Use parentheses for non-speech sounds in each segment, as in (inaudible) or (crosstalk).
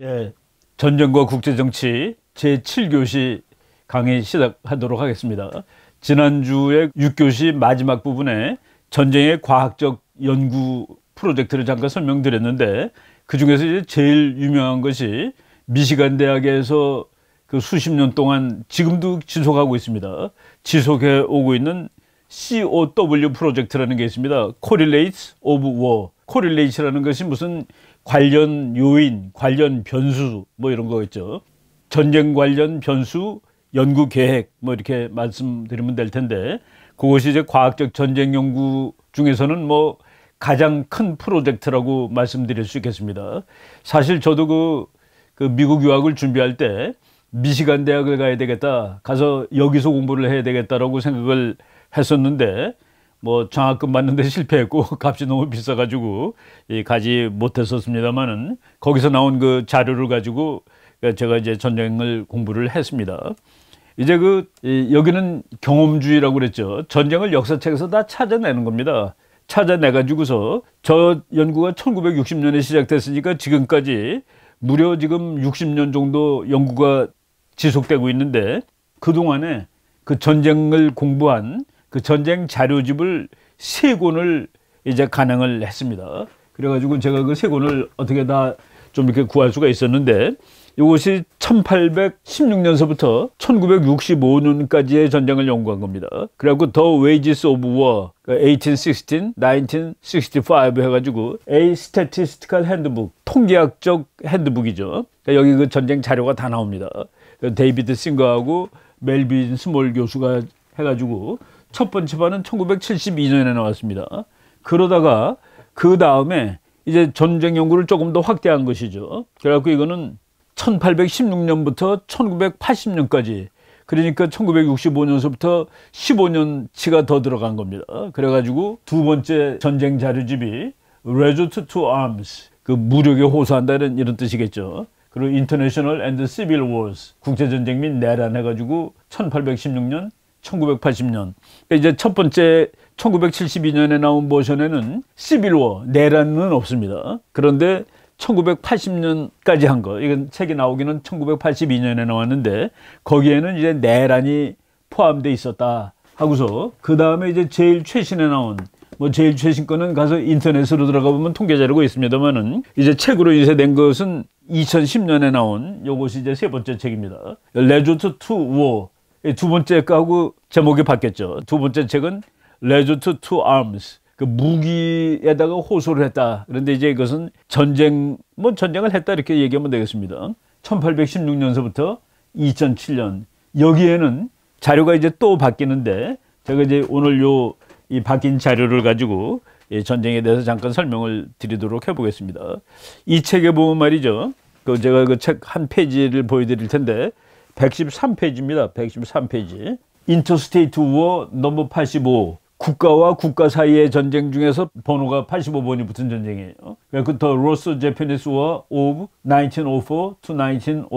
예, 전쟁과 국제정치 제7교시 강의 시작하도록 하겠습니다. 지난주에 6교시 마지막 부분에 전쟁의 과학적 연구 프로젝트를 잠깐 설명드렸는데 그 중에서 이제 제일 유명한 것이 미시간 대학에서 그 수십 년 동안 지금도 지속하고 있습니다. 지속해 오고 있는 COW 프로젝트라는 게 있습니다. Correlates of War. Correlate라는 것이 무슨 관련 요인, 관련 변수 뭐 이런 거겠죠. 전쟁 관련 변수, 연구 계획 뭐 이렇게 말씀드리면 될 텐데 그것이 이제 과학적 전쟁 연구 중에서는 뭐 가장 큰 프로젝트라고 말씀드릴 수 있겠습니다. 사실 저도 그, 그 미국 유학을 준비할 때 미시간 대학을 가야 되겠다. 가서 여기서 공부를 해야 되겠다라고 생각을 했었는데 뭐 장학금 받는데 실패했고 (laughs) 값이 너무 비싸가지고 예, 가지 못했었습니다만은 거기서 나온 그 자료를 가지고 제가 이제 전쟁을 공부를 했습니다. 이제 그 여기는 경험주의라고 그랬죠. 전쟁을 역사책에서 다 찾아내는 겁니다. 찾아내 가지고서 저 연구가 1960년에 시작됐으니까 지금까지 무려 지금 60년 정도 연구가 지속되고 있는데 그동안에 그 전쟁을 공부한 그 전쟁 자료집을 세 권을 이제 가능을 했습니다. 그래가지고 제가 그 세 권을 어떻게 다 좀 이렇게 구할 수가 있었는데 이것이 1816년서부터 1965년까지의 전쟁을 연구한 겁니다. 그래갖고 더 Wages of War 1816, 그 1965 해가지고 A Statistical Handbook 통계학적 핸드북이죠. 그러니까 여기 그 전쟁 자료가 다 나옵니다. 그 데이비드 싱거하고 멜빈 스몰 교수가 해가지고 첫 번째 반은 1972년에 나왔습니다. 그러다가 그 다음에 이제 전쟁 연구를 조금 더 확대한 것이죠. 그래갖고 이거는 1816년부터 1980년까지 그러니까 1965년서부터 15년치가 더 들어간 겁니다. 그래가지고 두 번째 전쟁 자료집이 r e s o l u t to Arms 그 무력에 호소한다 이런, 이런 뜻이겠죠. 그리고 International and Civil Wars 국제전쟁 및 내란 해가지고 1816년 1980년. 그러니까 이제 첫 번째 1972년에 나온 모션에는 시빌워 내란은 없습니다. 그런데 1980년까지 한 거. 이건 책이 나오기는 1982년에 나왔는데 거기에는 이제 내란이 포함돼 있었다 하고서 그 다음에 이제 제일 최신에 나온 뭐 제일 최신 거는 가서 인터넷으로 들어가 보면 통계 자료가 있습니다만은 이제 책으로 인쇄된 것은 2010년에 나온 요것이 이제 세 번째 책입니다. 레조트 투우 두 번째 거하고 제목이 바뀌었죠. 두 번째 책은 레조트 투 암스 그 무기에다가 호소를 했다. 그런데 이제 이것은 전쟁 뭐 전쟁을 했다 이렇게 얘기하면 되겠습니다. 1816년서부터 2007년 여기에는 자료가 이제 또 바뀌는데 제가 이제 오늘 요 이 바뀐 자료를 가지고 이 전쟁에 대해서 잠깐 설명을 드리도록 해보겠습니다. 이 책에 보면 말이죠. 그 제가 그 책 한 페이지를 보여드릴 텐데 113페이지입니다. 113페이지. 인터스테이트 우어 넘버 85. 국가와 국가 사이의 전쟁 중에서 번호가 85번이 붙은 전쟁이에요. 그러니까 더 로스 제페니스 워 오브 1904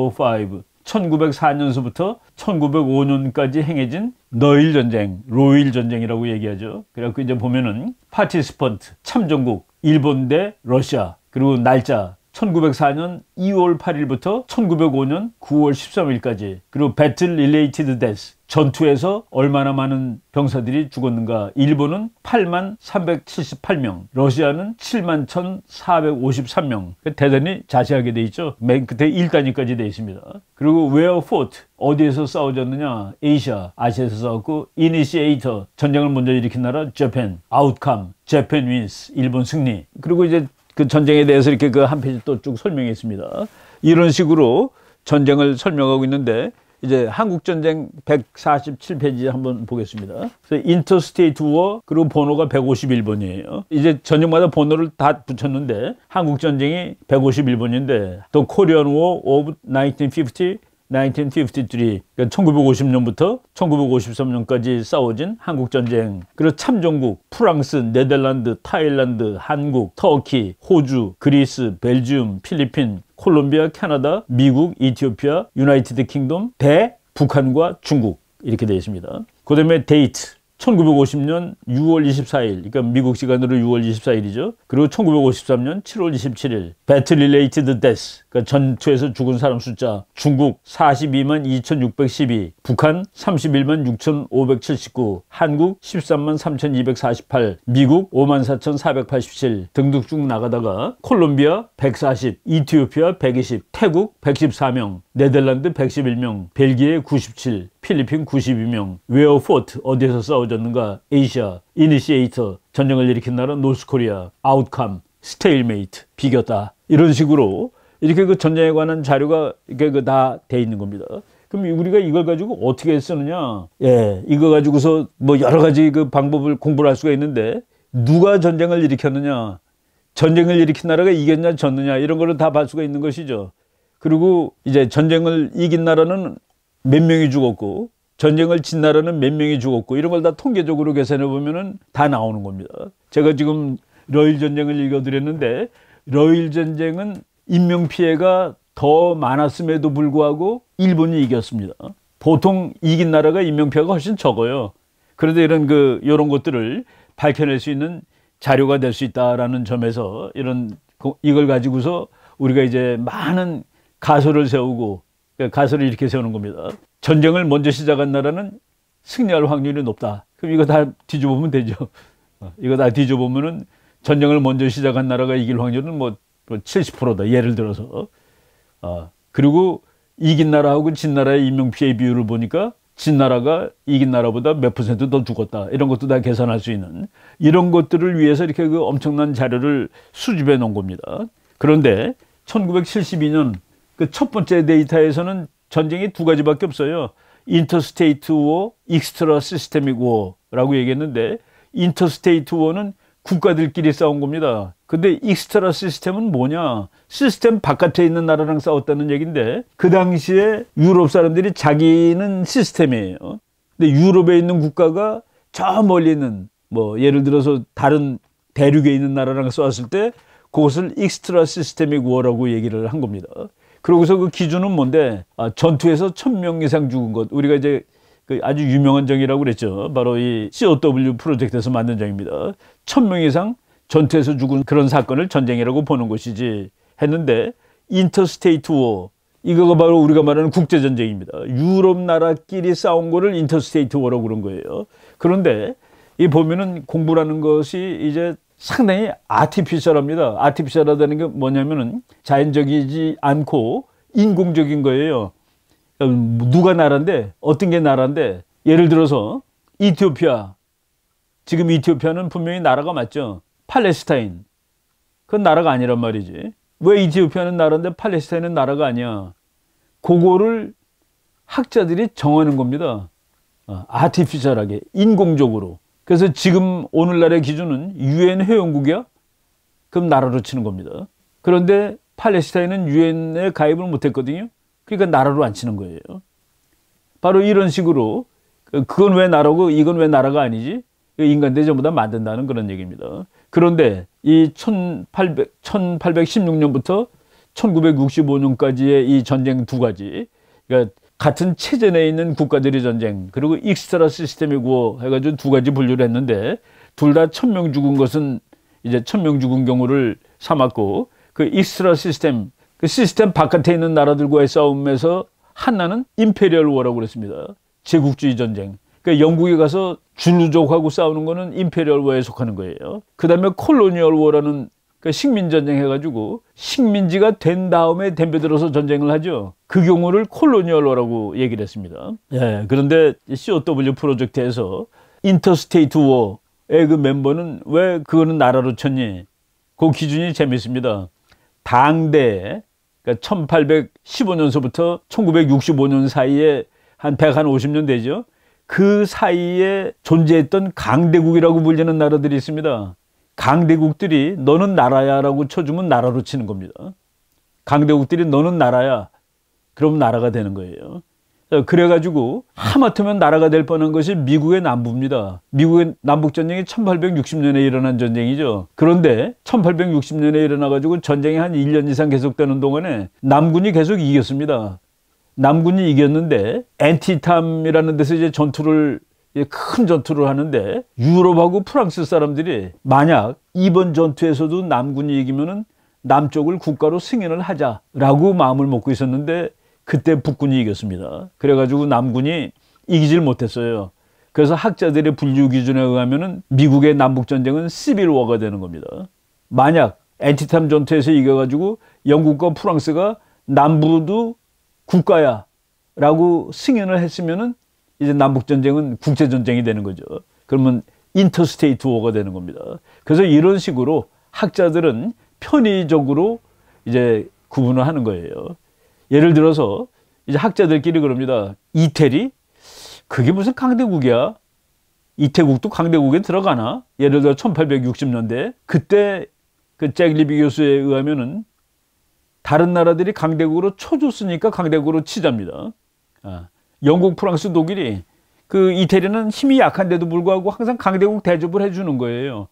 1905. 1904년서부터 1905년까지 행해진 너일 전쟁, 로일 전쟁이라고 얘기하죠. 그래갖고 이제 보면은 파티스펀트, 참전국, 일본 대 러시아, 그리고 날짜, 1904년 2월 8일부터 1905년 9월 13일까지 그리고 배틀 릴레이티드 데스 전투에서 얼마나 많은 병사들이 죽었는가 일본은 8만 378명 러시아는 7만 1453명 그러니까 대단히 자세하게 돼 있죠 맨 끝에 1단위까지 돼 있습니다 그리고 where fought 어디에서 싸워졌느냐 에이시아 아시아에서 싸웠고 initiator 전쟁을 먼저 일으킨 나라 재팬 outcome 재팬 wins 일본 승리 그리고 이제 그 전쟁에 대해서 이렇게 그 한 페이지 또 쭉 설명했습니다. 이런 식으로 전쟁을 설명하고 있는데 이제 한국 전쟁 147페이지 한번 보겠습니다. 인터스테이트 워 그리고 번호가 151번이에요. 이제 전쟁마다 번호를 다 붙였는데 한국 전쟁이 151번인데 또 코리안 워 오브 1950 1953, 1950년부터 1953년까지 싸워진 한국전쟁, 그리고 참전국, 프랑스, 네덜란드, 타일란드, 한국, 터키, 호주, 그리스, 벨지움, 필리핀, 콜롬비아, 캐나다, 미국, 이티오피아, 유나이티드 킹덤, 대, 북한과 중국 이렇게 되어 있습니다. 그 다음에 데이트, 1950년 6월 24일, 그러니까 미국 시간으로 6월 24일이죠. 그리고 1953년 7월 27일, 배틀 t 레이 e 드 데스, 그러니까 전투에서 죽은 사람 숫자, 중국 42만 2612, 북한 31만 6579, 한국 13만 3248, 미국 5만 4487 등등 쭉 나가다가 콜롬비아 140, 이티오피아 120, 태국 114명, 네덜란드 111명, 벨기에 97, 필리핀 92명, 웨어포트 어디에서 싸워졌는가, 에이시아, 이니시에이터, 전쟁을 일으킨 나라 노스코리아, 아웃캄, 스테일메이트, 비겼다. 이런 식으로 이렇게 그 전쟁에 관한 자료가 이렇게 그 다 돼 있는 겁니다. 그럼 우리가 이걸 가지고 어떻게 쓰느냐? 예, 이거 가지고서 뭐 여러 가지 그 방법을 공부를 할 수가 있는데 누가 전쟁을 일으켰느냐, 전쟁을 일으킨 나라가 이겼냐 졌느냐 이런 거를 다볼 수가 있는 것이죠. 그리고 이제 전쟁을 이긴 나라는 몇 명이 죽었고 전쟁을 친 나라는 몇 명이 죽었고 이런 걸 다 통계적으로 계산해 보면은 다 나오는 겁니다. 제가 지금 러일 전쟁을 읽어드렸는데 러일 전쟁은 인명 피해가 더 많았음에도 불구하고 일본이 이겼습니다. 보통 이긴 나라가 인명 피해가 훨씬 적어요. 그런데 이런 그 이런 것들을 밝혀낼 수 있는 자료가 될 수 있다라는 점에서 이런 이걸 가지고서 우리가 이제 많은 가설을 세우고 그러니까 가설을 이렇게 세우는 겁니다. 전쟁을 먼저 시작한 나라는 승리할 확률이 높다. 그럼 이거 다 뒤져보면 되죠. 어, 이거 다 뒤져보면은 전쟁을 먼저 시작한 나라가 이길 확률은 뭐 70%다. 뭐 예를 들어서. 어, 그리고 이긴 나라하고 진 나라의 인명 피해 비율을 보니까 진 나라가 이긴 나라보다 몇 퍼센트 더 죽었다. 이런 것도 다 계산할 수 있는 이런 것들을 위해서 이렇게 그 엄청난 자료를 수집해 놓은 겁니다. 그런데 1972년 그첫 번째 데이터에서는 전쟁이 두 가지밖에 없어요. 인터스테이트 워, 익스트라 시스템이 워라고 얘기했는데 인터스테이트 워는 국가들끼리 싸운 겁니다. 근데 익스트라 시스템은 뭐냐? 시스템 바깥에 있는 나라랑 싸웠다는 얘기인데 그 당시에 유럽 사람들이 자기는 시스템이에요. 근데 유럽에 있는 국가가 저 멀리 있는 뭐 예를 들어서 다른 대륙에 있는 나라랑 싸웠을 때 그것을 익스트라 시스템이 워라고 얘기를 한 겁니다. 그러고서 그 기준은 뭔데 아, 전투에서 천 명 이상 죽은 것 우리가 이제 그 아주 유명한 정이라고 그랬죠. 바로 이 COW 프로젝트에서 만든 정입니다. 천 명 이상 전투에서 죽은 그런 사건을 전쟁이라고 보는 것이지 했는데 인터스테이트 워 이거가 바로 우리가 말하는 국제전쟁입니다. 유럽 나라끼리 싸운 거를 인터스테이트 워라고 그런 거예요. 그런데 이 보면은 공부라는 것이 이제 상당히 아티피셜합니다. 아티피셜하다는 게 뭐냐면은 자연적이지 않고 인공적인 거예요. 누가 나라인데 어떤 게 나라인데 예를 들어서 이티오피아 지금 이티오피아는 분명히 나라가 맞죠. 팔레스타인 그건 나라가 아니란 말이지. 왜 이티오피아는 나라인데 팔레스타인은 나라가 아니야. 그거를 학자들이 정하는 겁니다. 아티피셜하게 어, 인공적으로 그래서 지금 오늘날의 기준은 유엔 회원국이야? 그럼 나라로 치는 겁니다. 그런데 팔레스타인은 유엔에 가입을 못했거든요. 그러니까 나라로 안 치는 거예요. 바로 이런 식으로 그 그건 왜 나라고 이건 왜 나라가 아니지? 그 인간들이 전부 다 만든다는 그런 얘기입니다. 그런데 이 1800, 1816년부터 1965년까지의 이 전쟁 두 가지, 그러니까 같은 체제 내에 있는 국가들의 전쟁 그리고 익스트라 시스템의 구호 해가지고 두 가지 분류를 했는데 둘 다천명 죽은 것은 이제 천명 죽은 경우를 삼았고 그 익스트라 시스템 그 시스템 바깥에 있는 나라들과의 싸움에서 하나는 임페리얼 워라고 그랬습니다. 제국주의 전쟁. 그러니까 영국에 가서 줄루족하고 싸우는 거는 임페리얼 워에 속하는 거예요. 그 다음에 콜로니얼 워라는 그 식민전쟁 해가지고 식민지가 된 다음에 덤벼들어서 전쟁을 하죠. 그 경우를 콜로니얼로라고 얘기를 했습니다. 예, 그런데 COW 프로젝트에서 인터스테이트 워의 그 멤버는 왜 그거는 나라로 쳤니? 그 기준이 재밌습니다. 당대 그러니까 1815년서부터 1965년 사이에 한 150년 되죠. 그 사이에 존재했던 강대국이라고 불리는 나라들이 있습니다. 강대국들이 너는 나라야라고 쳐주면 나라로 치는 겁니다. 강대국들이 너는 나라야. 그럼 나라가 되는 거예요. 그래가지고 하마터면 나라가 될 뻔한 것이 미국의 남부입니다. 미국의 남북전쟁이 1860년에 일어난 전쟁이죠. 그런데 1860년에 일어나가지고 전쟁이 한 1년 이상 계속되는 동안에 남군이 계속 이겼습니다. 남군이 이겼는데 엔티탐이라는 데서 이제 전투를 예, 큰 전투를 하는데 유럽하고 프랑스 사람들이 만약 이번 전투에서도 남군이 이기면은 남쪽을 국가로 승인을 하자라고 마음을 먹고 있었는데 그때 북군이 이겼습니다. 그래가지고 남군이 이기질 못했어요. 그래서 학자들의 분류 기준에 의하면은 미국의 남북 전쟁은 시빌워가 되는 겁니다. 만약 엔티탐 전투에서 이겨가지고 영국과 프랑스가 남부도 국가야라고 승인을 했으면은 이제 남북전쟁은 국제전쟁이 되는 거죠. 그러면 인터스테이트 워가 되는 겁니다. 그래서 이런 식으로 학자들은 편의적으로 이제 구분을 하는 거예요. 예를 들어서 이제 학자들끼리 그럽니다. 이태리? 그게 무슨 강대국이야? 이태국도 강대국에 들어가나? 예를 들어 1860년대 그때 그 잭리비 교수에 의하면은 다른 나라들이 강대국으로 쳐줬으니까 강대국으로 치자입니다. 아. 영국, 프랑스, 독일이 그 이태리는 힘이 약한데도 불구하고 항상 강대국 대접을 해주는 거예요.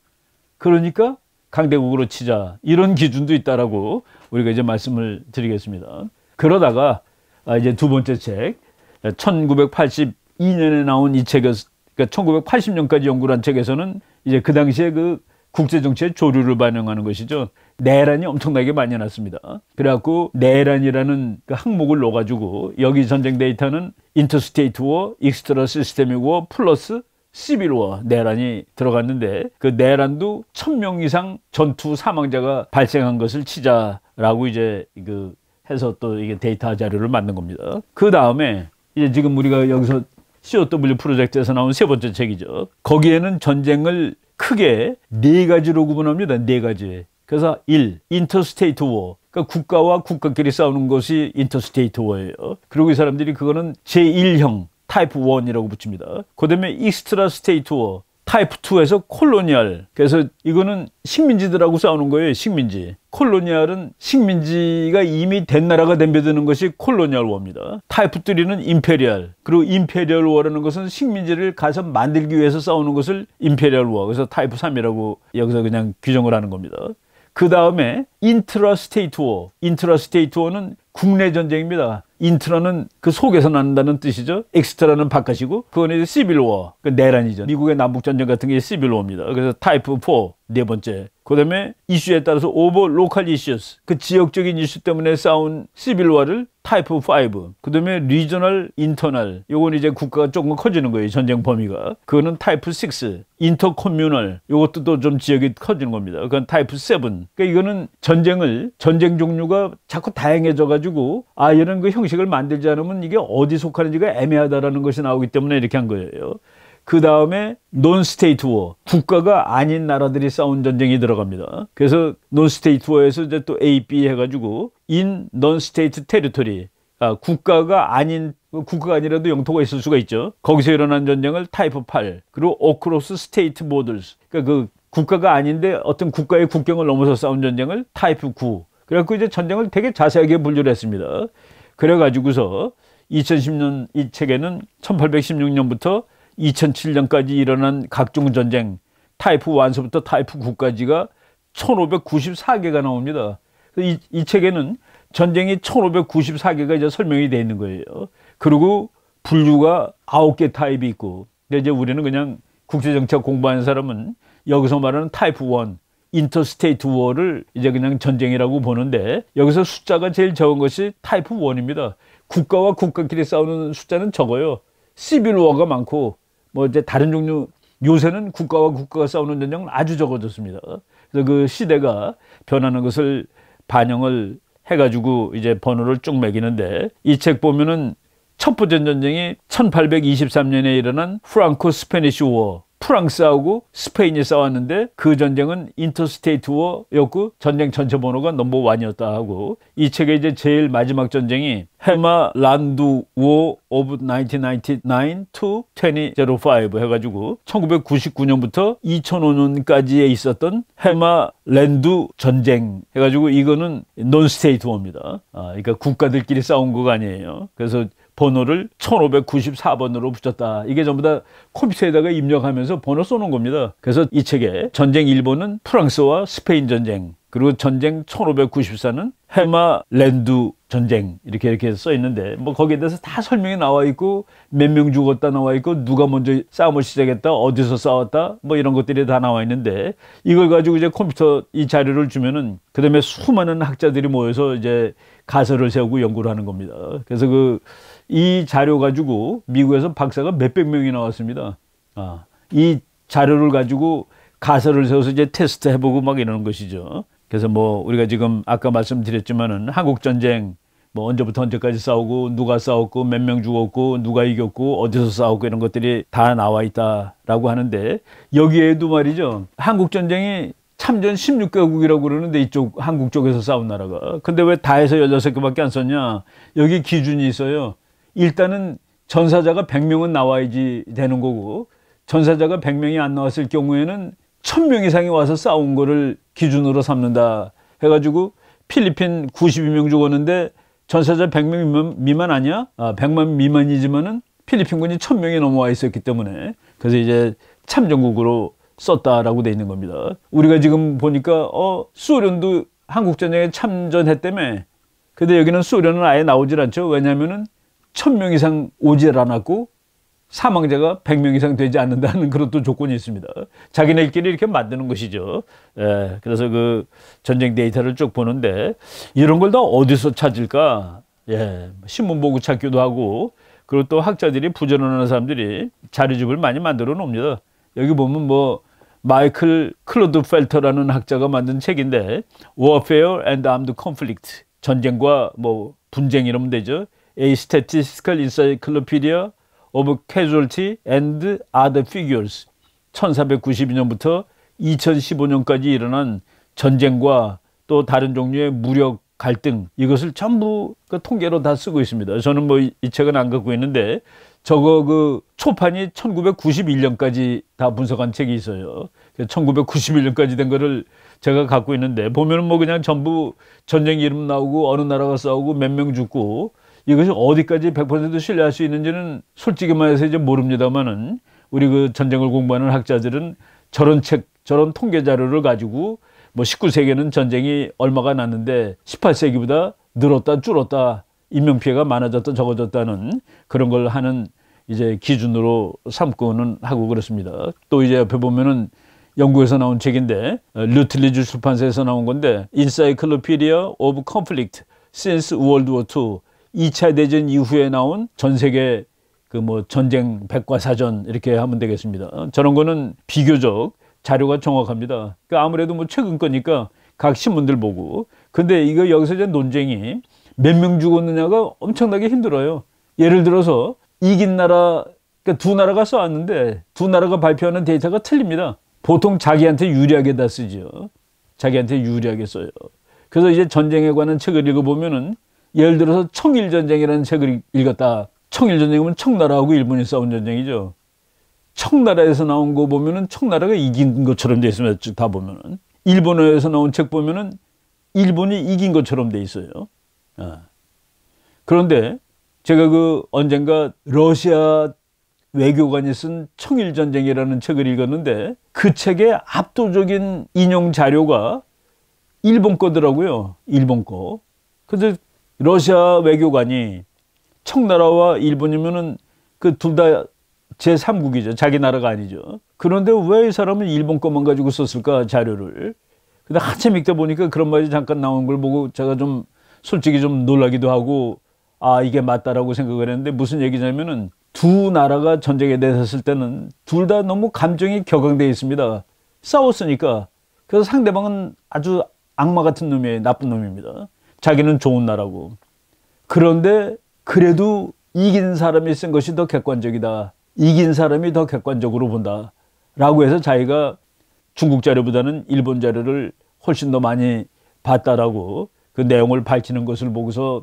그러니까 강대국으로 치자 이런 기준도 있다라고 우리가 이제 말씀을 드리겠습니다. 그러다가 아, 이제 두 번째 책 1982년에 나온 이 책에서 그러니까 1980년까지 연구한 책에서는 이제 그 당시에 그 국제정치의 조류를 반영하는 것이죠. 내란이 엄청나게 많이 났습니다. 그래갖고 내란이라는 그 항목을 넣어가지고 여기 전쟁 데이터는 인터스테이트 워, 익스트라 시스템이 고 플러스 시빌워 내란이 들어갔는데 그 내란도 천명 이상 전투 사망자가 발생한 것을 치자라고 이제 그 해서 또 이게 데이터 자료를 만든 겁니다. 그 다음에 이제 지금 우리가 여기서 COW 프로젝트에서 나온 세 번째 책이죠. 거기에는 전쟁을 크게 네 가지로 구분합니다. 네 가지. 그래서 1. 인터스테이트 워. 그러니까 국가와 국가끼리 싸우는 것이 인터스테이트 워예요. 그리고 이 사람들이 그거는 제1형 타이프 1이라고 붙입니다. 그다음에 익스트라 스테이트 워. 타이프 2에서 콜로니얼. 그래서 이거는 식민지들하고 싸우는 거예요. 식민지. 콜로니얼은 식민지가 이미 된 나라가 덤벼드는 것이 콜로니얼 워입니다. 타이프 3는 임페리얼. 그리고 임페리얼 워라는 것은 식민지를 가서 만들기 위해서 싸우는 것을 임페리얼 워. 그래서 타이프 3이라고 여기서 그냥 규정을 하는 겁니다. 그 다음에 인트라스테이트 워. 인트라스테이트 워는 국내 전쟁입니다. 인트라는 그 속에서 난다는 뜻이죠. 엑스트라는 바깥이고 그건 이제 시빌워, 그 내란이죠. 미국의 남북전쟁 같은 게 시빌워입니다. 그래서 타이프 4, 네 번째. 그 다음에 이슈에 따라서 오버 로컬 이슈스, 그 지역적인 이슈 때문에 싸운 시빌워를 타이프 5, 그 다음에 리저널 인터널, 요건 이제 국가가 조금 커지는 거예요. 전쟁 범위가. 그거는 타이프 6, 인터커뮤널, 요것도 또 좀 지역이 커지는 겁니다. 그건 타이프 7. 그러니까 이거는 전쟁을, 전쟁 종류가 자꾸 다양해져가지고 아 이런 그 형식을 만들지 않으면 그러면 이게 어디 속하는지가 애매하다라는 것이 나오기 때문에 이렇게 한 거예요. 그 다음에 논스테이트 워 국가가 아닌 나라들이 싸운 전쟁이 들어갑니다. 그래서 논스테이트 워에서 이제 또 a B 해가지고 인 논스테이트 테리토리 국가가 아닌 국가가 아니라도 영토가 있을 수가 있죠. 거기서 일어난 전쟁을 타이프 8 그리고 어크로스 스테이트 모델스 그러니까 그 국가가 아닌데 어떤 국가의 국경을 넘어서 싸운 전쟁을 타이프 9 그래갖고 이제 전쟁을 되게 자세하게 분류를 했습니다. 그래가지고서 2010년 이 책에는 1816년부터 2007년까지 일어난 각종 전쟁 타이프 1서부터 타이프 9까지가 1594개가 나옵니다. 이, 이 책에는 전쟁이 1594개가 이제 설명이 되어 있는 거예요. 그리고 분류가 9개 타입이 있고 근데 이제 우리는 그냥 국제정책 공부하는 사람은 여기서 말하는 타이프 1 인터스테이트 워를 이제 그냥 전쟁이라고 보는데 여기서 숫자가 제일 적은 것이 타이프 1입니다. 국가와 국가끼리 싸우는 숫자는 적어요. 시빌워가 많고 뭐 이제 다른 종류 요새는 국가와 국가가 싸우는 전쟁은 아주 적어졌습니다. 그래서 그 시대가 변하는 것을 반영을 해가지고 이제 번호를 쭉 매기는데 이 책 보면은 첫 번째 전쟁이 1823년에 일어난 프랑코 스페니쉬 워 프랑스하고 스페인이 싸웠는데 그 전쟁은 인터스테이트 워였고 전쟁 전체 번호가 넘버 원이었다 하고 이 책의 이제 제일 마지막 전쟁이 헤마 란두 워 오브 1999 to 2005 해가지고 1999년부터 2005년까지에 있었던 헤마 랜두 전쟁 해가지고 이거는 논스테이트 워입니다. 아, 그러니까 국가들끼리 싸운 거가 아니에요. 그래서 번호를 1594번으로 붙였다. 이게 전부 다 컴퓨터에다가 입력하면서 번호 쏘는 겁니다. 그래서 이 책에 전쟁 일본은 프랑스와 스페인 전쟁, 그리고 전쟁 1594는 헤마 랜드 전쟁 이렇게 이렇게 써 있는데 뭐 거기에 대해서 다 설명이 나와 있고 몇 명 죽었다 나와 있고 누가 먼저 싸움을 시작했다 어디서 싸웠다 뭐 이런 것들이 다 나와 있는데 이걸 가지고 이제 컴퓨터 이 자료를 주면은 그다음에 수많은 학자들이 모여서 이제 가설을 세우고 연구를 하는 겁니다. 그래서 그이 자료 가지고 미국에서 박사가 몇 백 명이 나왔습니다. 아, 이 자료를 가지고 가설을 세워서 이제 테스트 해보고 막 이러는 것이죠. 그래서 뭐 우리가 지금 아까 말씀드렸지만은 한국 전쟁 뭐 언제부터 언제까지 싸우고 누가 싸웠고 몇 명 죽었고 누가 이겼고 어디서 싸웠고 이런 것들이 다 나와 있다라고 하는데 여기에도 말이죠 한국 전쟁이 참전 16개국이라고 그러는데 이쪽 한국 쪽에서 싸운 나라가 근데 왜 다해서 16개밖에 안 썼냐 여기 기준이 있어요 일단은 전사자가 100명은 나와야지 되는 거고 전사자가 100명이 안 나왔을 경우에는 1000명 이상이 와서 싸운 거를 기준으로 삼는다 해가지고 필리핀 92명 죽었는데 전사자 100명 미만, 미만 아니야? 아, 100만 미만이지만은 필리핀군이 1000명이 넘어와 있었기 때문에 그래서 이제 참전국으로 썼다라고 돼 있는 겁니다. 우리가 지금 보니까 어 소련도 한국전쟁에 참전했다며 근데 여기는 소련은 아예 나오질 않죠. 왜냐면은 1000명 이상 오질 않았고 사망자가 100명 이상 되지 않는다는 (laughs) 그런 또 조건이 있습니다. 자기네끼리 이렇게 만드는 것이죠. 예, 그래서 그 전쟁 데이터를 쭉 보는데 이런 걸 다 어디서 찾을까? 예, 신문 보고 찾기도 하고 그리고 또 학자들이 부전하는 사람들이 자료집을 많이 만들어 놓습니다. 여기 보면 뭐 마이클 클로드 펠터라는 학자가 만든 책인데 Warfare and Armed Conflict 전쟁과 뭐 분쟁 이러면 되죠. A Statistical Encyclopedia of Casualty and Other Figures 1492년부터 2015년까지 일어난 전쟁과 또 다른 종류의 무력 갈등 이것을 전부 그 통계로 다 쓰고 있습니다. 저는 뭐 이 책은 안 갖고 있는데 저거 그 초판이 1991년까지 다 분석한 책이 있어요. 1991년까지 된 거를 제가 갖고 있는데 보면은 뭐 그냥 전부 전쟁 이름 나오고 어느 나라가 싸우고 몇 명 죽고 이것이 어디까지 100% 신뢰할 수 있는지는 솔직히 말해서 이제 모릅니다만은 우리 그 전쟁을 공부하는 학자들은 저런 책, 저런 통계 자료를 가지고 뭐1 9세기는 전쟁이 얼마가 났는데 18세기보다 늘었다 줄었다 인명피해가 많아졌다 적어졌다는 그런 걸 하는 이제 기준으로 삼고는 하고 그렇습니다. 또 이제 옆에 보면은 영국에서 나온 책인데 류틀리주 어, 출판사에서 나온 건데 인사이클로피디아 오브 컨플릭트 since World War i 2차 대전 이후에 나온 전 세계 그 뭐 전쟁 백과사전 이렇게 하면 되겠습니다. 어, 저런 거는 비교적 자료가 정확합니다. 그러니까 아무래도 뭐 최근 거니까 각 신문들 보고. 근데 이거 여기서 이제 논쟁이 몇 명 죽었느냐가 엄청나게 힘들어요. 예를 들어서 이긴 나라, 그러니까 두 나라가 써왔는데 두 나라가 발표하는 데이터가 틀립니다. 보통 자기한테 유리하게 다 쓰죠. 자기한테 유리하게 써요. 그래서 이제 전쟁에 관한 책을 읽어보면은 예를 들어서 청일전쟁이라는 책을 읽었다. 청일전쟁은 청나라하고 일본이 싸운 전쟁이죠. 청나라에서 나온 거 보면은 청나라가 이긴 것처럼 돼 있습니다. 즉다 보면은 일본어에서 나온 책 보면은 일본이 이긴 것처럼 돼 있어요. 아. 그런데 제가 그 언젠가 러시아 외교관이 쓴 청일전쟁이라는 책을 읽었는데 그 책의 압도적인 인용 자료가 일본 거더라고요. 일본 거. 그래서 러시아 외교관이 청나라와 일본이면은 그 둘 다 제3국이죠. 자기 나라가 아니죠. 그런데 왜 이 사람은 일본 것만 가지고 썼을까 자료를. 근데 한참 읽다 보니까 그런 말이 잠깐 나온 걸 보고 제가 좀 솔직히 좀 놀라기도 하고 아 이게 맞다라고 생각을 했는데 무슨 얘기냐면은 두 나라가 전쟁에 내섰을 때는 둘 다 너무 감정이 격앙돼 있습니다. 싸웠으니까. 그래서 상대방은 아주 악마 같은 놈이에요. 나쁜 놈입니다. 자기는 좋은 나라고. 그런데 그래도 이긴 사람이 쓴 것이 더 객관적이다. 이긴 사람이 더 객관적으로 본다. 라고 해서 자기가 중국 자료보다는 일본 자료를 훨씬 더 많이 봤다라고 그 내용을 밝히는 것을 보고서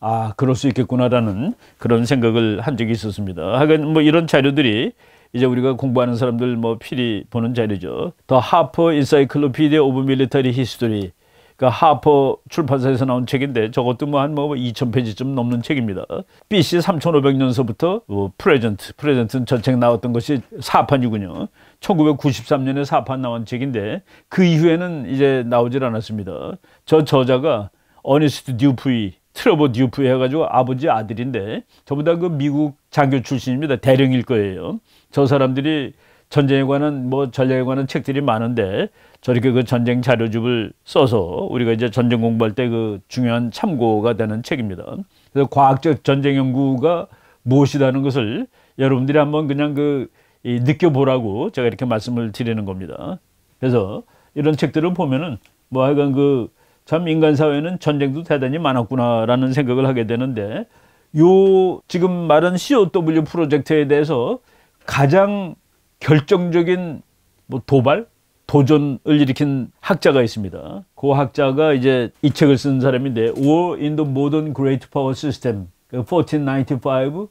아, 그럴 수 있겠구나라는 그런 생각을 한 적이 있었습니다. 하여간 뭐 이런 자료들이 이제 우리가 공부하는 사람들 뭐 필히 보는 자료죠. 더 하퍼 인사이클로피디아 오브 밀리터리 히스토리 그 하퍼 출판사에서 나온 책인데 저것도 뭐 한뭐 뭐 2,000페이지쯤 넘는 책입니다. BC 3500년서부터 어, 프레젠트, 프레젠트는 전책 나왔던 것이 사판이군요 1993년에 사판 나온 책인데 그 이후에는 이제 나오질 않았습니다. 저 저자가 어니스트 듀프이 트러버 듀프 해가지고 아버지 아들인데 저보다 그 미국 장교 출신입니다. 대령일 거예요. 저 사람들이 전쟁에 관한 뭐 전략에 관한 책들이 많은데 저렇게 그 전쟁 자료집을 써서 우리가 이제 전쟁 공부할 때 그 중요한 참고가 되는 책입니다. 그래서 과학적 전쟁 연구가 무엇이라는 것을 여러분들이 한번 그냥 그 느껴보라고 제가 이렇게 말씀을 드리는 겁니다. 그래서 이런 책들을 보면은 뭐 하여간 그 참 인간 사회는 전쟁도 대단히 많았구나라는 생각을 하게 되는데 요 지금 말한 COW 프로젝트에 대해서 가장 결정적인 뭐 도발, 도전을 일으킨 학자가 있습니다. 그 학자가 이제 이 책을 쓴 사람인데 네, War in the Modern Great Power System 1495, 그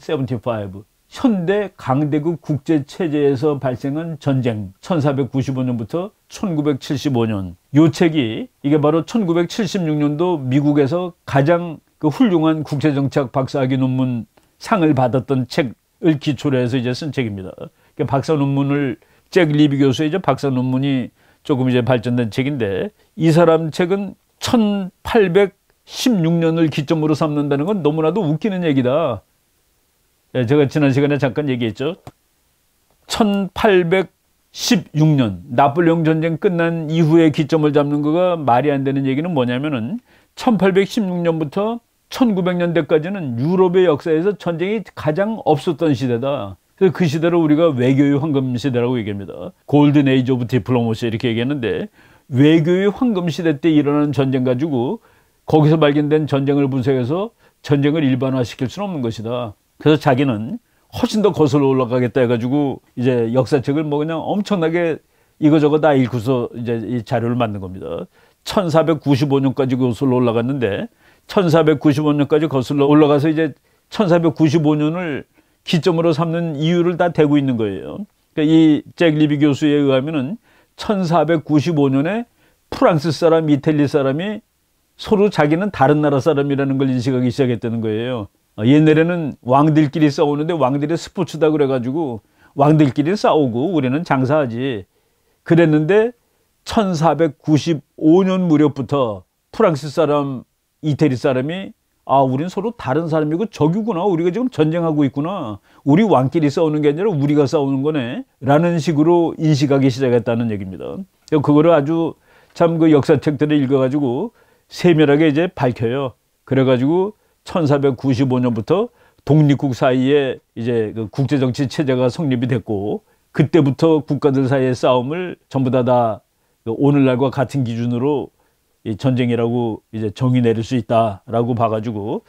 1975 현대 강대국 국제체제에서 발생한 전쟁 1495년부터 1975년 요 책이 이게 바로 1976년도 미국에서 가장 그 훌륭한 국제정책 박사학위 논문 상을 받았던 책을 기초로 해서 이제 쓴 책입니다. 그 박사 논문을 잭 리비 교수의죠 박사 논문이 조금 이제 발전된 책인데 이 사람 책은 1816년을 기점으로 삼는다는 건 너무나도 웃기는 얘기다. 예, 제가 지난 시간에 잠깐 얘기했죠. 1816년 나폴레옹 전쟁 끝난 이후에 기점을 잡는 거가 말이 안 되는 얘기는 뭐냐면은 1816년부터 1900년대까지는 유럽의 역사에서 전쟁이 가장 없었던 시대다. 그, 그 시대를 우리가 외교의 황금 시대라고 얘기합니다. 골든 에이즈 오브 디플로머시 이렇게 얘기했는데 외교의 황금 시대 때 일어나는 전쟁 가지고 거기서 발견된 전쟁을 분석해서 전쟁을 일반화시킬 수는 없는 것이다. 그래서 자기는 훨씬 더 거슬러 올라가겠다 해가지고 이제 역사책을 뭐 그냥 엄청나게 이거저거 다 읽고서 이제 이 자료를 만든 겁니다. 1495년까지 거슬러 올라갔는데 1495년까지 거슬러 올라가서 이제 1495년을 기점으로 삼는 이유를 다 대고 있는 거예요. 그러니까 이잭 리비 교수에 의하면은 1495년에 프랑스 사람, 이탈리 사람이 서로 자기는 다른 나라 사람이라는 걸 인식하기 시작했다는 거예요. 아, 옛날에는 왕들끼리 싸우는데 왕들이 스포츠다 그래가지고 왕들끼리 싸우고 우리는 장사하지. 그랬는데 1495년 무렵부터 프랑스 사람, 이태리 사람이 아, 우린 서로 다른 사람이고 적이구나. 우리가 지금 전쟁하고 있구나. 우리 왕끼리 싸우는 게 아니라 우리가 싸우는 거네. 라는 식으로 인식하기 시작했다는 얘기입니다. 그거를 아주 참 그 역사책들을 읽어가지고 세밀하게 이제 밝혀요. 그래가지고 1495년부터 독립국 사이에 이제 그 국제정치 체제가 성립이 됐고 그때부터 국가들 사이의 싸움을 전부 다다 그 오늘날과 같은 기준으로 이 전쟁이라고 이제 정의 내릴 수 있다라고 봐가지고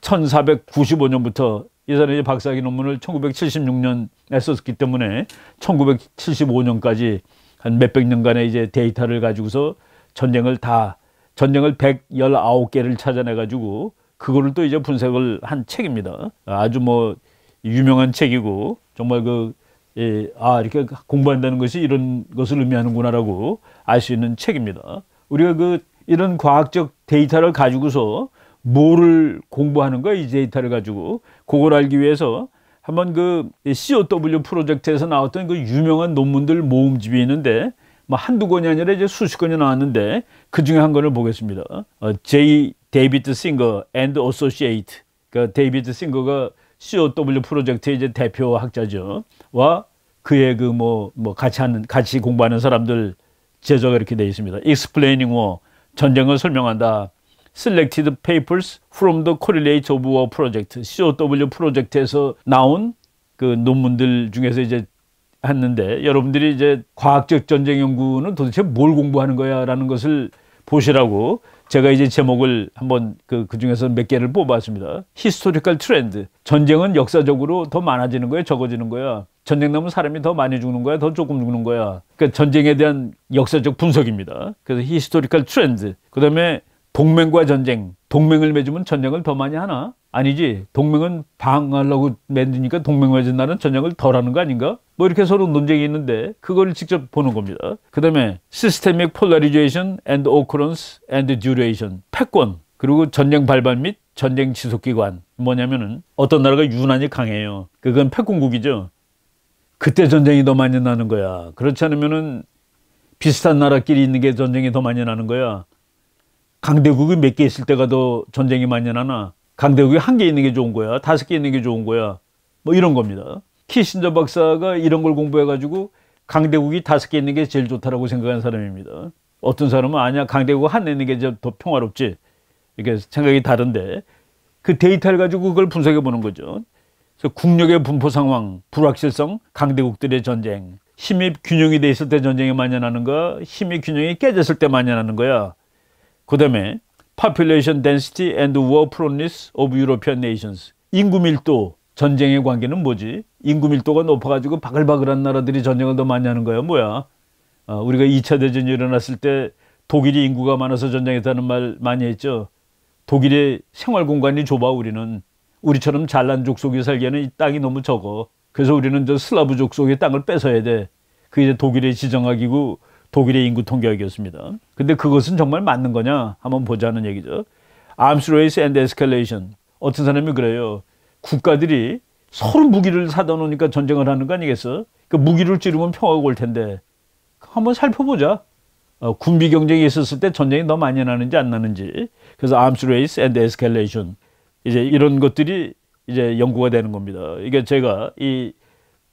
1495년부터 이사람이 박사학위 논문을 1976년에 썼기 때문에 1975년까지 한 몇백 년간의 이제 데이터를 가지고서 전쟁을 다 전쟁을 119개를 찾아내 가지고 그거를 또 이제 분석을 한 책입니다. 아주 뭐 유명한 책이고 정말 그 예, 아 이렇게 공부한다는 것이 이런 것을 의미하는구나라고 알 수 있는 책입니다. 우리가 그 이런 과학적 데이터를 가지고서 뭐를 공부하는 거야 이 데이터를 가지고 그걸 알기 위해서 한번 그 COW 프로젝트에서 나왔던 그 유명한 논문들 모음집이 있는데 뭐 한두 권이 아니라 이제 수십 권이 나왔는데 그 중에 한 권을 보겠습니다. 어, J. 데이비드 싱거 앤드 어소시에이트 그러니까 데이비드 싱거가 COW 프로젝트의 이제 대표 학자죠. 와 그의 그 뭐뭐 뭐 같이 하는 같이 공부하는 사람들 제조가 이렇게 되어 있습니다. Explaining War, 전쟁을 설명한다. Selected Papers from the c o r r e l a t e of War Project, COW 프로젝트에서 나온 그 논문들 중에서 이제 했는데 여러분들이 이제 과학적 전쟁 연구는 도대체 뭘 공부하는 거야 라는 것을 보시라고 제가 이제 제목을 한번 그, 그 중에서 몇 개를 뽑았습니다. 히스토리컬 트렌드. 전쟁은 역사적으로 더 많아지는 거야, 적어지는 거야. 전쟁 나면 사람이 더 많이 죽는 거야, 더 조금 죽는 거야. 그러니까 전쟁에 대한 역사적 분석입니다. 그래서 히스토리컬 트렌드. 그다음에 동맹과 전쟁. 동맹을 맺으면 전쟁을 더 많이 하나? 아니지. 동맹은 방하려고 맺으니까 동맹 을 맺은 나는 전쟁을 덜 하는 거 아닌가? 뭐 이렇게 서로 논쟁이 있는데 그걸 직접 보는 겁니다. 그다음에 시스템의 폴라리 c 이션 앤드 오크 z 스 앤드 듀레이션. 패권. 그리고 전쟁 발발 및 전쟁 지속 기관 뭐냐면은 어떤 나라가 유난히 강해요. 그건 패권국이죠. 그때 전쟁이 더 많이 나는 거야. 그렇지 않으면은 비슷한 나라끼리 있는 게 전쟁이 더 많이 나는 거야. 강대국이 몇 개 있을 때가 더 전쟁이 많이 나나? 강대국이 한 개 있는 게 좋은 거야. 다섯 개 있는 게 좋은 거야. 뭐 이런 겁니다. 키신저 박사가 이런 걸 공부해가지고 강대국이 다섯 개 있는 게 제일 좋다라고 생각한 사람입니다. 어떤 사람은 아니야 강대국 하나 있는 게 더 평화롭지. 이렇게 생각이 다른데 그 데이터를 가지고 그걸 분석해 보는 거죠. 그 국력의 분포 상황, 불확실성, 강대국들의 전쟁, 힘의 균형이 돼 있을 때 전쟁이 만연하는 거, 힘의 균형이 깨졌을 때 만연하는 거야. 그다음에 population density and war proneness of European nations. 인구 밀도, 전쟁의 관계는 뭐지? 인구 밀도가 높아가지고 바글바글한 나라들이 전쟁을 더 많이 하는 거야. 뭐야? 어, 우리가 2차 대전이 일어났을 때 독일이 인구가 많아서 전쟁했다는 말 많이 했죠. 독일의 생활 공간이 좁아 우리는 우리처럼 잘난 족속이 살기에는 이 땅이 너무 적어. 그래서 우리는 저 슬라브 족속의 땅을 뺏어야 돼. 그 이제 독일의 지정학이고 독일의 인구 통계학이었습니다. 근데 그것은 정말 맞는 거냐? 한번 보자는 얘기죠. Arms race and escalation. 어떤 사람이 그래요. 국가들이 서로 무기를 사다 놓으니까 전쟁을 하는 거 아니겠어? 그 무기를 찌르면 평화가 올 텐데. 한번 살펴보자. 어, 군비 경쟁이 있었을 때 전쟁이 더 많이 나는지 안 나는지. 그래서 arms race and escalation. 이제 이런 것들이 이제 연구가 되는 겁니다. 이게 제가 이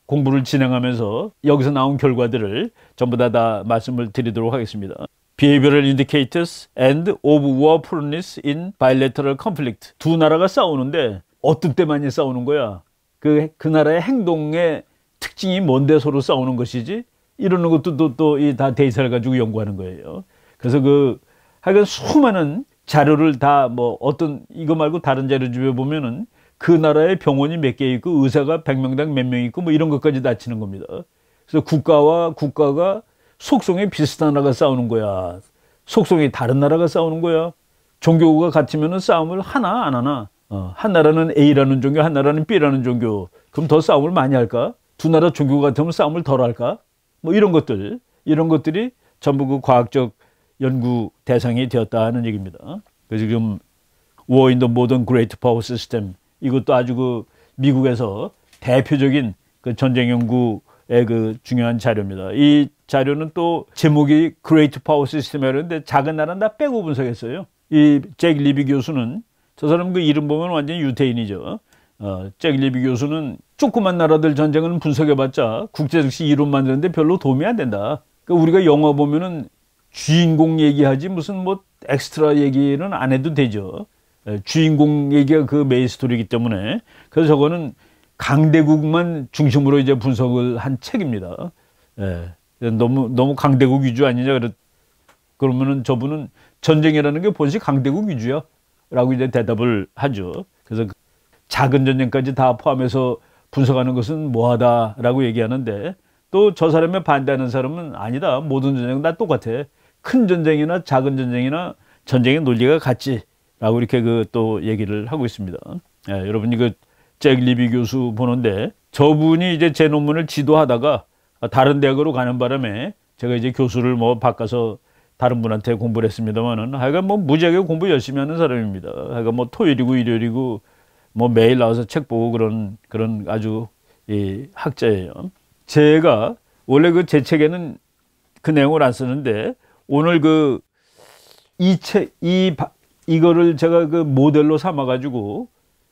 공부를 진행하면서 여기서 나온 결과들을 전부 다, 다 말씀을 드리도록 하겠습니다. Behavioral indicators and of war proneness in bilateral conflict. 두 나라가 싸우는데 어떤 때만이 싸우는 거야? 그, 그 나라의 행동의 특징이 뭔데 서로 싸우는 것이지? 이러는 것도 또, 또다 데이터를 가지고 연구하는 거예요. 그래서 그, 하여간 수많은 자료를 다 뭐 어떤 이거 말고 다른 자료집에 보면은 그 나라의 병원이 몇 개 있고 의사가 1 0 0명당몇 명 있고 뭐 이런 것까지 다 치는 겁니다. 그래서 국가와 국가가 속성이 비슷한 나라가 싸우는 거야. 속성이 다른 나라가 싸우는 거야. 종교가 같으면 싸움을 하나 안 하나. 어, 한 나라는 A라는 종교, 한 나라는 B라는 종교. 그럼 더 싸움을 많이 할까? 두 나라 종교 같으면 싸움을 덜 할까? 뭐 이런 것들, 이런 것들이 전부 그 과학적 연구 대상이 되었다 하는 얘기입니다. 그래서 지금 War in the Modern 이것도 아주 그 미국에서 대표적인 그 전쟁 연구의 그 중요한 자료입니다. 이 자료는 또 제목이 Great p o w e 이라는데 작은 나라는 다 빼고 분석했어요. 이 잭 리비 교수는 저 사람 그 이름 보면 완전 유태인이죠. 어, 잭 리비 교수는 조그만 나라들 전쟁은 분석해봤자 국제적시 이론 만드는데 별로 도움이 안 된다. 그러니까 우리가 영화 보면은 주인공 얘기하지 무슨 뭐 엑스트라 얘기는 안 해도 되죠. 예, 주인공 얘기가 그 메인 스토리이기 때문에 그래서 그거는 강대국만 중심으로 이제 분석을 한 책입니다. 예. 너무 너무 강대국 위주 아니냐 그랬 그러면은 저분은 전쟁이라는 게 본시 강대국 위주야라고 이제 대답을 하죠. 그래서 그 작은 전쟁까지 다 포함해서 분석하는 것은 뭐하다라고 얘기하는데 또 저 사람에 반대하는 사람은 아니다 모든 전쟁 은다 똑같아. 큰 전쟁이나 작은 전쟁이나 전쟁의 논리가 같지라고 이렇게 그 또 얘기를 하고 있습니다. 예, 여러분이 그잭 리비 교수 보는데 저분이 이제 제 논문을 지도하다가 다른 대학으로 가는 바람에 제가 이제 교수를 뭐 바꿔서 다른 분한테 공부를 했습니다만은 하여간 뭐 무지하게 공부 열심히 하는 사람입니다. 하여간 뭐 토요일이고 일요일이고 뭐 매일 나와서 책 보고 그런 그런 아주 이 학자예요. 제가 원래 그 제 책에는 그 내용을 안 쓰는데 오늘 그 이 책, 이, 이거를 제가 그 모델로 삼아가지고,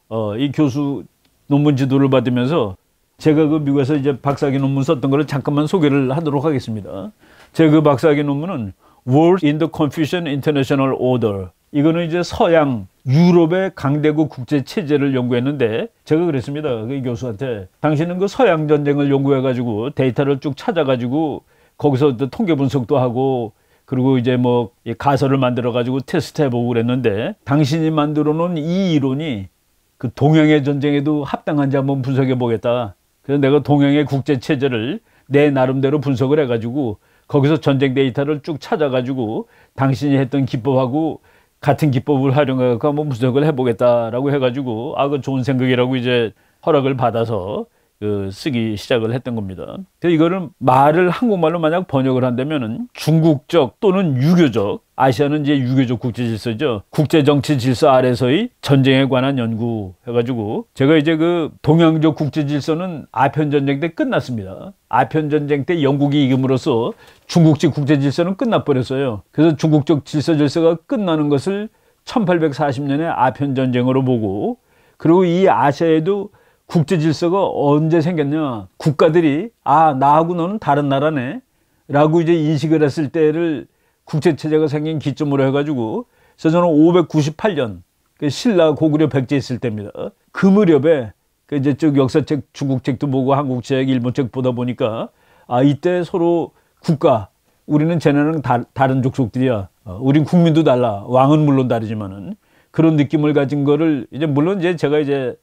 어, 이 교수 논문 지도를 받으면서 제가 그 미국에서 이제 박사학위 논문 썼던 거를 잠깐만 소개를 하도록 하겠습니다. 제그 박사학위 논문은 World in the Confucian International Order. 이거는 이제 서양 유럽의 강대국 국제 체제를 연구했는데 제가 그랬습니다. 그 교수한테 당신은 그 서양 전쟁을 연구해 가지고 데이터를 쭉 찾아 가지고 거기서 통계 분석도 하고 그리고 이제 뭐 가설을 만들어 가지고 테스트 해보고 그랬는데 당신이 만들어 놓은 이 이론이 그 동양의 전쟁에도 합당한지 한번 분석해 보겠다. 그래서 내가 동양의 국제 체제를 내 나름대로 분석을 해 가지고 거기서 전쟁 데이터를 쭉 찾아 가지고 당신이 했던 기법하고 같은 기법을 활용해서 한번 분석을 해 보겠다라고 해 가지고 아 그 좋은 생각이라고 이제 허락을 받아서 그 쓰기 시작을 했던 겁니다. 그래서 이거를 말을 한국말로 만약 번역을 한다면은 중국적 또는 유교적 아시아는 이제 유교적 국제 질서죠. 국제 정치 질서 아래서의 전쟁에 관한 연구 해가지고 제가 이제 그 동양적 국제 질서는 아편 전쟁 때 끝났습니다. 아편 전쟁 때 영국이 이김으로써 중국식 국제 질서는 끝나버렸어요. 그래서 중국적 질서 질서가 끝나는 것을 1840년에 아편 전쟁으로 보고 그리고 이 아시아에도 국제 질서가 언제 생겼냐? 국가들이 아 나하고 너는 다른 나라네 라고 이제 인식을 했을 때를 국제 체제가 생긴 기점으로 해가지고 그래서 저는 598년 그 신라 고구려 백제 있을 때입니다. 그 무렵에 그 이제 쭉 역사책 중국책도 보고 한국책 일본책 보다 보니까 아 이때 서로 국가 우리는 쟤네는 다, 다른 족속들이야. 어, 우린 국민도 달라. 왕은 물론 다르지만은 그런 느낌을 가진 거를 이제 물론 이제 제가 이제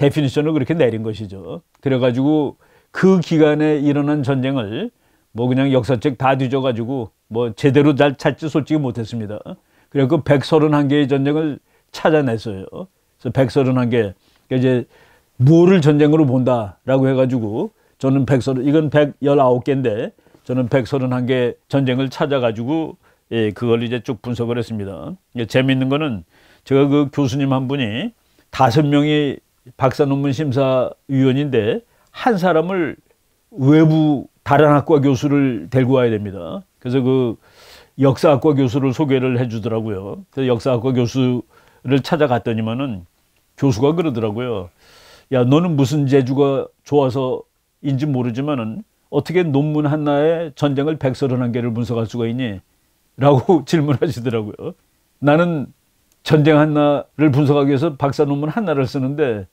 데피니션을 그렇게 내린 것이죠. 그래가지고 그 기간에 일어난 전쟁을 뭐 그냥 역사책 다 뒤져가지고 뭐 제대로 잘 찾지 솔직히 못했습니다. 그래서 그 131개의 전쟁을 찾아냈어요. 그래서 131개. 그러니까 이제 무를 전쟁으로 본다라고 해가지고 저는 130, 이건 119개인데 저는 131개 전쟁을 찾아가지고 예, 그걸 이제 쭉 분석을 했습니다. 예, 재밌는 거는 제가 그 교수님 한 분이 다섯 명이 박사 논문 심사위원인데 한 사람을 외부 다른 학과 교수를 데리고 와야 됩니다. 그래서 그 역사학과 교수를 소개를 해주더라고요. 그래서 역사학과 교수를 찾아갔더니만은 교수가 그러더라고요. 야, 너는 무슨 재주가 좋아서인지 모르지만은 어떻게 논문 하나에 전쟁을 131개를 분석할 수가 있니? 라고 (laughs) 질문하시더라고요. 나는 전쟁 하나를 분석하기 위해서 박사 논문 하나를 쓰는데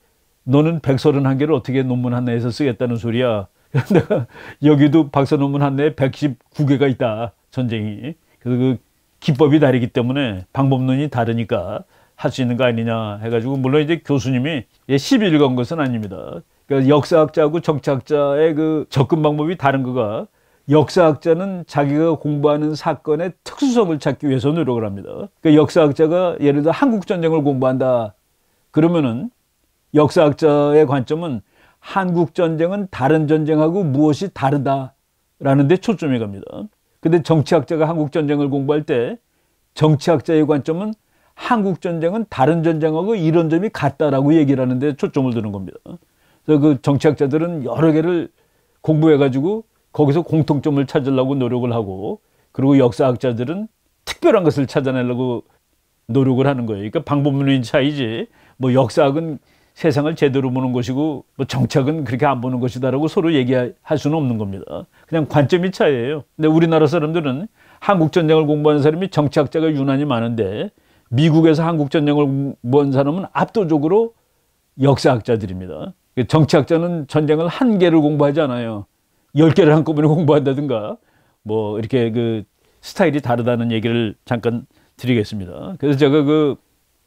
너는 131개를 어떻게 논문 하나에서 쓰겠다는 소리야. 그런데 (laughs) 여기도 박사 논문 하나에 119개가 있다. 전쟁이. 그래서 그 기법이 다르기 때문에 방법론이 다르니까 할 수 있는 거 아니냐 해가지고 물론 이제 교수님이 시비를 예, 건 것은 아닙니다. 그러니까 역사학자하고 정치학자의 그 접근 방법이 다른 거가 역사학자는 자기가 공부하는 사건의 특수성을 찾기 위해서 노력을 합니다. 그러니까 역사학자가 예를 들어 한국전쟁을 공부한다. 그러면은 역사학자의 관점은 한국전쟁은 다른 전쟁하고 무엇이 다르다라는 데 초점이 갑니다. 근데 정치학자가 한국전쟁을 공부할 때 정치학자의 관점은 한국전쟁은 다른 전쟁하고 이런 점이 같다라고 얘기를 하는데 초점을 두는 겁니다. 그래서 그 정치학자들은 여러 개를 공부해가지고 거기서 공통점을 찾으려고 노력을 하고 그리고 역사학자들은 특별한 것을 찾아내려고 노력을 하는 거예요. 그러니까 방법론인 차이지 뭐 역사학은 세상을 제대로 보는 것이고 뭐 정착은 그렇게 안 보는 것이다라고 서로 얘기할 수는 없는 겁니다. 그냥 관점이 차이예요. 근데 우리나라 사람들은 한국 전쟁을 공부하는 사람이 정착자가 유난히 많은데 미국에서 한국 전쟁을 공부한 사람은 압도적으로 역사학자들입니다. 그러니까 정치학자는 전쟁을 한 개를 공부하지 않아요. 10개를 한꺼번에 공부한다든가 (laughs) 뭐 이렇게 그 스타일이 다르다는 얘기를 잠깐 드리겠습니다. 그래서 제가 그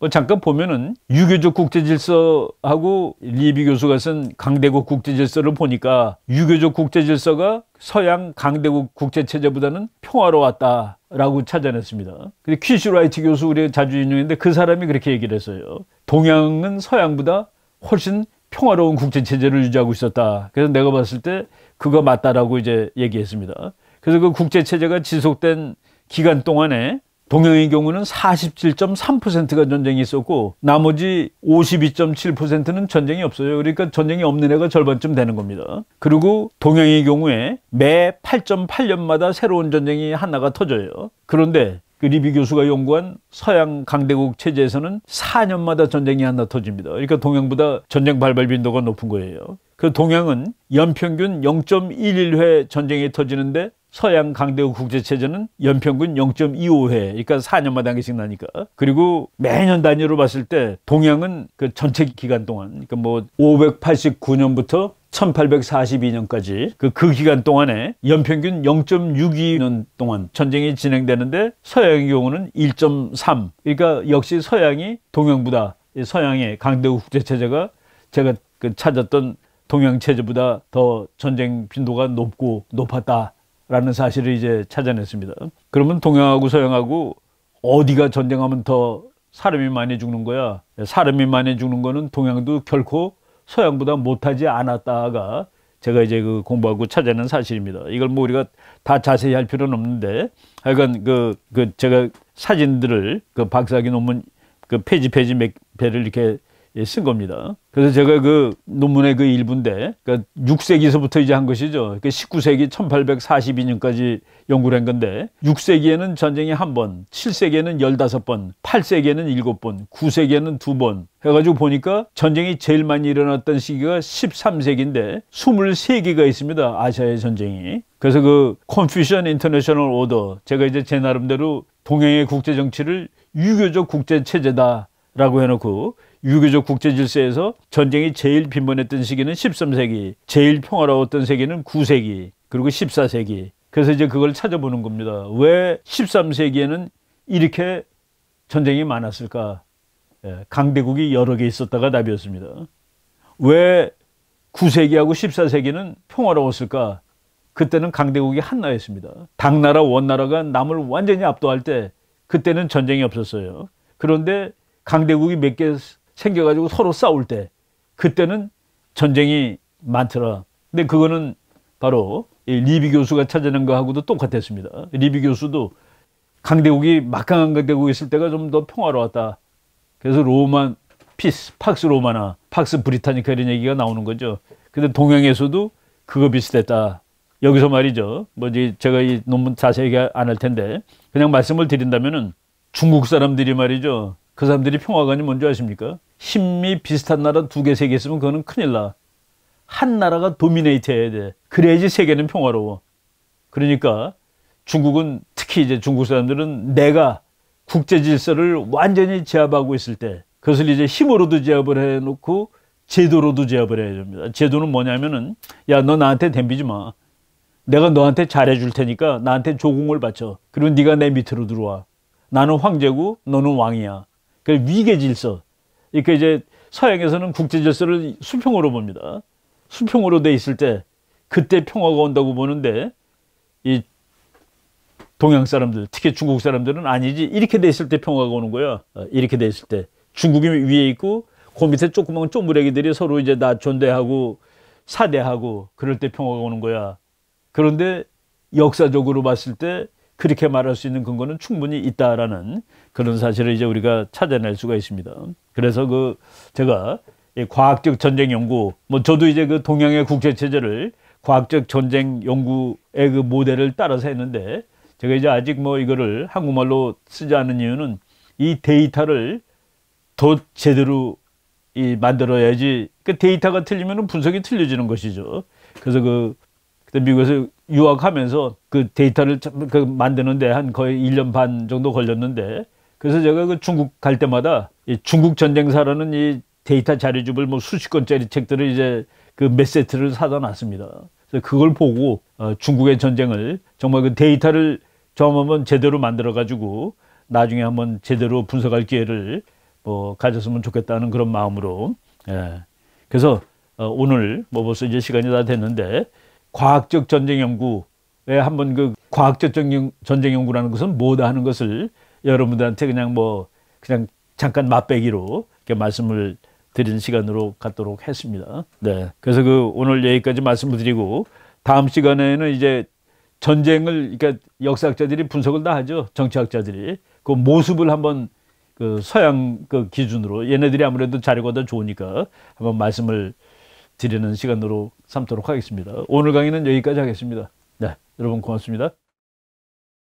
뭐 잠깐 보면은 유교적 국제질서하고 리비 교수가 쓴 강대국 국제질서를 보니까 유교적 국제질서가 서양 강대국 국제체제보다는 평화로웠다라고 찾아냈습니다. 근데 퀴슈라이트 교수 우리 자주 인용했는데 그 사람이 그렇게 얘기를 했어요. 동양은 서양보다 훨씬 평화로운 국제체제를 유지하고 있었다. 그래서 내가 봤을 때 그거 맞다라고 이제 얘기했습니다. 그래서 그 국제 체제가 지속된 기간 동안에 동양의 경우는 47.3%가 전쟁이 있었고 나머지 52.7%는 전쟁이 없어요. 그러니까 전쟁이 없는 애가 절반쯤 되는 겁니다. 그리고 동양의 경우에 매 8.8년마다 새로운 전쟁이 하나가 터져요. 그런데 그 리비 교수가 연구한 서양 강대국 체제에서는 4년마다 전쟁이 하나 터집니다. 그러니까 동양보다 전쟁 발발 빈도가 높은 거예요. 그 동양은 연평균 0.11회 전쟁이 터지는데 서양 강대국 국제체제는 연평균 0.25회, 그러니까 4년마다 한 개씩 나니까. 그리고 매년 단위로 봤을 때 동양은 그 전체 기간 동안, 그러니까 뭐 589년부터 1842년까지 그, 그 기간 동안에 연평균 0.62년 동안 전쟁이 진행되는데 서양의 경우는 1.3. 그러니까 역시 서양이 동양보다 서양의 강대국 국제체제가 제가 그 찾았던 동양 체제보다 더 전쟁 빈도가 높고 높았다. 라는 사실을 이제 찾아냈습니다. 그러면 동양하고 서양하고 어디가 전쟁하면 더 사람이 많이 죽는 거야. 사람이 많이 죽는 거는 동양도 결코 서양보다 못하지 않았다가 제가 이제 그 공부하고 찾아낸 사실입니다. 이걸 뭐 우리가 다 자세히 할 필요는 없는데 하여간 그, 그 제가 사진들을 그 박사학위 논문 그 페이지 페이지 몇 배를 이렇게 예, 쓴 겁니다. 그래서 제가 그 논문의 그 일부인데, 그러니까 6세기서부터 이제 한 것이죠. 그러니까 19세기 1842년까지 연구를 한 건데, 6세기에는 전쟁이 한 번, 7세기에는 15번, 8세기에는 7번, 9세기에는 2번, 해가지고 보니까 전쟁이 제일 많이 일어났던 시기가 13세기인데 23개가 있습니다. 아시아의 전쟁이. 그래서 그 컨퓨션 인터내셔널 오더 제가 이제 제 나름대로 동양의 국제 정치를 유교적 국제 체제다라고 해놓고 유교적 국제 질서에서 전쟁이 제일 빈번했던 시기는 13세기, 제일 평화로웠던 세기는 9세기, 그리고 14세기. 그래서 이제 그걸 찾아보는 겁니다. 왜 13세기에는 이렇게 전쟁이 많았을까? 예, 강대국이 여러 개 있었다가 답이었습니다. 왜 9세기하고 14세기는 평화로웠을까? 그때는 강대국이 한나였습니다. 당나라, 원나라가 남을 완전히 압도할 때 그때는 전쟁이 없었어요. 그런데 강대국이 몇개 생겨가지고 서로 싸울 때 그때는 전쟁이 많더라. 근데 그거는 바로 리비 교수가 찾아낸 거하고도 똑같았습니다. 리비 교수도 강대국이 막강한 강대국 있을 때가 좀 더 평화로웠다. 그래서 로만 피스, 팍스 로마나 팍스 브리타니카 이런 얘기가 나오는 거죠. 근데 동양에서도 그거 비슷했다. 여기서 말이죠. 뭐지 제가 이 논문 자세히 안 할 텐데 그냥 말씀을 드린다면은 중국 사람들이 말이죠. 그 사람들이 평화관이 뭔지 아십니까? 힘이 비슷한 나라 두 개, 세 개 있으면 그거는 큰일 나. 한 나라가 도미네이트 해야 돼. 그래야지 세계는 평화로워. 그러니까 중국은 특히 이제 중국 사람들은 내가 국제 질서를 완전히 제압하고 있을 때 그것을 이제 힘으로도 제압을 해놓고 제도로도 제압을 해야 됩니다. 제도는 뭐냐면은 야 너 나한테 덤비지 마. 내가 너한테 잘해줄 테니까 나한테 조공을 바쳐. 그리고 네가 내 밑으로 들어와. 나는 황제고 너는 왕이야. 그 위계 질서. 그러니까 이제 서양에서는 국제 질서를 수평으로 봅니다. 수평으로 돼 있을 때 그때 평화가 온다고 보는데 이 동양 사람들, 특히 중국 사람들은 아니지 이렇게 돼 있을 때 평화가 오는 거야. 어, 이렇게 돼 있을 때 중국이 위에 있고 그 밑에 조그만 쪼무레기들이 서로 이제 나존대하고 사대하고 그럴 때 평화가 오는 거야. 그런데 역사적으로 봤을 때 그렇게 말할 수 있는 근거는 충분히 있다라는 그런 사실을 이제 우리가 찾아낼 수가 있습니다. 그래서 그 제가 과학적 전쟁 연구 뭐 저도 이제 그 동양의 국제 체제를 과학적 전쟁 연구의 그 모델을 따라서 했는데 제가 이제 아직 뭐 이거를 한국말로 쓰지 않은 이유는 이 데이터를 더 제대로 이 만들어야지 그 데이터가 틀리면 분석이 틀려지는 것이죠. 그래서 그 그때 미국에서 유학하면서 그 데이터를 그 만드는데 한 거의 1년 반 정도 걸렸는데 그래서 제가 그 중국 갈 때마다 이 중국 전쟁사라는 이 데이터 자료집을 뭐 수십 권짜리 책들을 이제 그 몇 세트를 사다 놨습니다. 그래서 그걸 보고 어, 중국의 전쟁을 정말 그 데이터를 처음 한번 제대로 만들어 가지고 나중에 한번 제대로 분석할 기회를 뭐 가졌으면 좋겠다는 그런 마음으로 예. 그래서 어, 오늘 뭐 벌써 이제 시간이 다 됐는데 과학적 전쟁 연구에 한번 그 과학적 전쟁, 전쟁 연구라는 것은 뭐다 하는 것을 여러분들한테 그냥 뭐 그냥 잠깐 맛배기로 이렇게 말씀을 드린 시간으로 갖도록 했습니다. 네. 그래서 그 오늘 여기까지 말씀을 드리고 다음 시간에는 이제 전쟁을 그러니까 역사학자들이 분석을 다 하죠. 정치학자들이 그 모습을 한번 그 서양 그 기준으로 얘네들이 아무래도 자료가 더 좋으니까 한번 말씀을 드리는 시간으로 삼도록 하겠습니다. 오늘 강의는 여기까지 하겠습니다. 네, 여러분 고맙습니다.